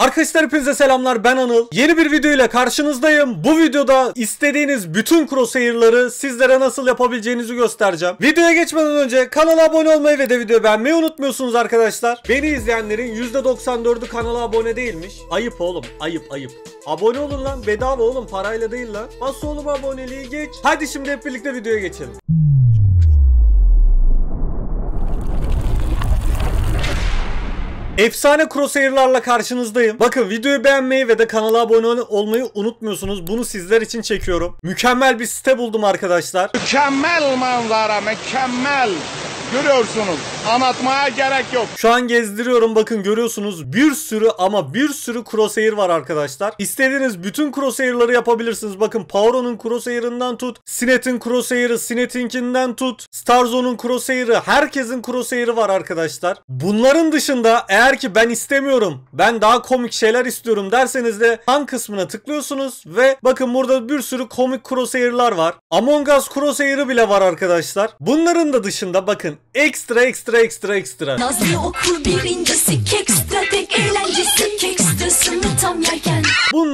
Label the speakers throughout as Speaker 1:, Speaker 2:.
Speaker 1: Arkadaşlar hepinize selamlar ben Anıl. Yeni bir video ile karşınızdayım. Bu videoda istediğiniz bütün crosshair'ları sizlere nasıl yapabileceğinizi göstereceğim. Videoya geçmeden önce kanala abone olmayı ve de videoyu beğenmeyi unutmuyorsunuz arkadaşlar. Beni izleyenlerin %94'ü kanala abone değilmiş. Ayıp oğlum ayıp ayıp. Abone olun lan bedava oğlum parayla değil lan. Bas oğlum aboneliği geç. Hadi şimdi hep birlikte videoya geçelim. Efsane crosshair'larla karşınızdayım. Bakın videoyu beğenmeyi ve de kanala abone olmayı unutmuyorsunuz. Bunu sizler için çekiyorum. Mükemmel bir site buldum arkadaşlar. Mükemmel manzara, mükemmel. Görüyorsunuz anlatmaya gerek yok. Şu an gezdiriyorum bakın görüyorsunuz bir sürü ama bir sürü crosshair var arkadaşlar. İstediğiniz bütün crosshair'ları yapabilirsiniz. Bakın Pauro'nun crosshair'ından tut, Sinet'in crosshair'ı, Sinet'inkinden tut, Starzone'un crosshair'ı, herkesin crosshair'ı var arkadaşlar. Bunların dışında eğer ki ben istemiyorum, ben daha komik şeyler istiyorum derseniz de han kısmına tıklıyorsunuz ve bakın burada bir sürü komik crosshair'lar var. Among Us crosshair'ı bile var arkadaşlar. Bunların da dışında bakın ekstra ekstra ekstra ekstra ekstra. Nazlı okul birincisi keks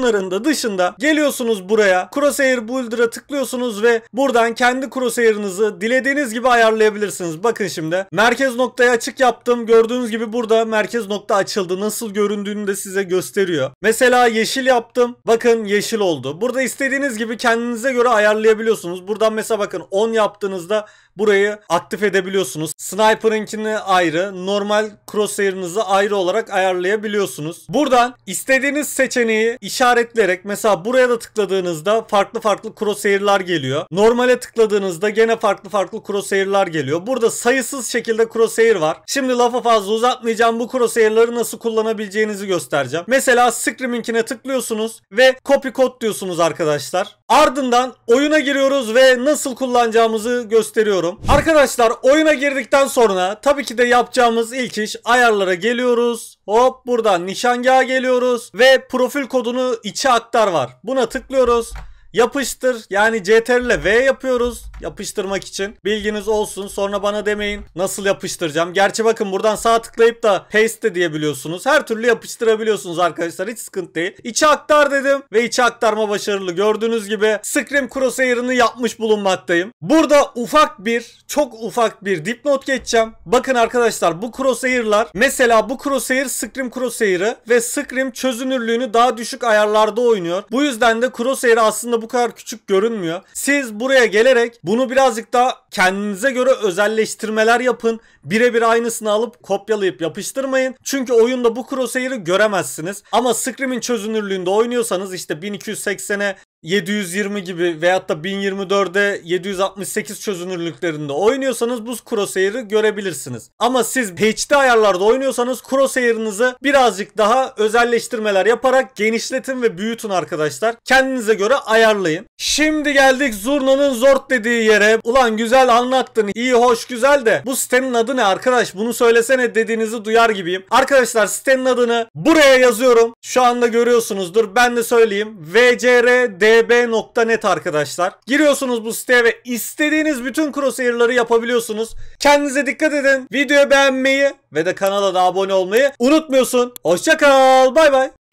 Speaker 1: Bunların da dışında geliyorsunuz buraya Crosshair Builder'a tıklıyorsunuz ve buradan kendi Crosshair'ınızı dilediğiniz gibi ayarlayabilirsiniz. Bakın şimdi merkez noktayı açık yaptım. Gördüğünüz gibi burada merkez nokta açıldı. Nasıl göründüğünü de size gösteriyor. Mesela yeşil yaptım. Bakın yeşil oldu. Burada istediğiniz gibi kendinize göre ayarlayabiliyorsunuz. Buradan mesela bakın 10 yaptığınızda burayı aktif edebiliyorsunuz. Sniper'ınkini ayrı, normal crosshair'ınızı ayrı olarak ayarlayabiliyorsunuz. Buradan istediğiniz seçeneği işaret işaretleyerek mesela buraya da tıkladığınızda farklı farklı crosshair'lar geliyor. Normale tıkladığınızda gene farklı farklı crosshair'lar geliyor. Burada sayısız şekilde crosshair var. Şimdi lafı fazla uzatmayacağım. Bu crosshair'ları nasıl kullanabileceğinizi göstereceğim. Mesela Scream'inkine tıklıyorsunuz ve copy code diyorsunuz arkadaşlar. Ardından oyuna giriyoruz ve nasıl kullanacağımızı gösteriyorum. Arkadaşlar oyuna girdikten sonra tabii ki de yapacağımız ilk iş ayarlara geliyoruz. Hop buradan nişangaha geliyoruz ve profil kodunu içe aktar var. Buna tıklıyoruz. Yapıştır. Yani CTRL V yapıyoruz yapıştırmak için. Bilginiz olsun. Sonra bana demeyin nasıl yapıştıracağım. Gerçi bakın buradan sağ tıklayıp da paste de diyebiliyorsunuz. Her türlü yapıştırabiliyorsunuz arkadaşlar. Hiç sıkıntı değil. İçe aktar dedim ve içe aktarma başarılı. Gördüğünüz gibi Scream Crosshair'ını yapmış bulunmaktayım. Burada ufak bir, çok ufak bir dipnot geçeceğim. Bakın arkadaşlar bu crosshair'lar mesela bu crosshair Scream Crosshair'ı ve Scream çözünürlüğünü daha düşük ayarlarda oynuyor. Bu yüzden de crosshair aslında aslında bu kadar küçük görünmüyor. Siz buraya gelerek bunu birazcık daha kendinize göre özelleştirmeler yapın. Birebir aynısını alıp kopyalayıp yapıştırmayın. Çünkü oyunda bu crosshair'ı göremezsiniz. Ama Scream'in çözünürlüğünde oynuyorsanız işte 1280'e 720 gibi veyahut da 1024'e 768 çözünürlüklerinde oynuyorsanız bu crosshair'ı görebilirsiniz. Ama siz HD ayarlarda oynuyorsanız crosshair'ınızı birazcık daha özelleştirmeler yaparak genişletin ve büyütün arkadaşlar. Kendinize göre ayarlayın. Şimdi geldik Zurna'nın zort dediği yere. Ulan güzel anlattın iyi hoş güzel de bu sitenin adı ne arkadaş bunu söylesene dediğinizi duyar gibiyim. Arkadaşlar sitenin adını buraya yazıyorum. Şu anda görüyorsunuzdur ben de söyleyeyim. VCRD bb.net arkadaşlar. Giriyorsunuz bu siteye ve istediğiniz bütün crosshair'ları yapabiliyorsunuz. Kendinize dikkat edin. Videoyu beğenmeyi ve de kanala da abone olmayı unutmuyorsun. Hoşçakal. Bay bay.